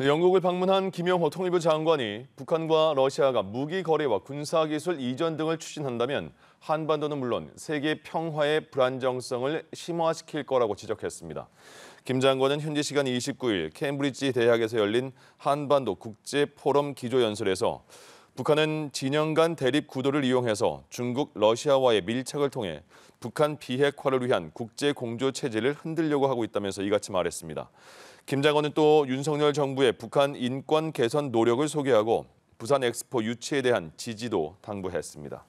영국을 방문한 김영호 통일부 장관이 북한과 러시아가 무기 거래와 군사기술 이전 등을 추진한다면 한반도는 물론 세계 평화의 불안정성을 심화시킬 거라고 지적했습니다. 김 장관은 현지 시간 29일 캠브리지 대학에서 열린 한반도 국제 포럼 기조연설에서 북한은 진영 간 대립 구도를 이용해서 중국, 러시아와의 밀착을 통해 북한 비핵화를 위한 국제 공조 체제를 흔들려고 하고 있다면서 이같이 말했습니다. 김장관은 또 윤석열 정부의 북한 인권 개선 노력을 소개하고 부산 엑스포 유치에 대한 지지도 당부했습니다.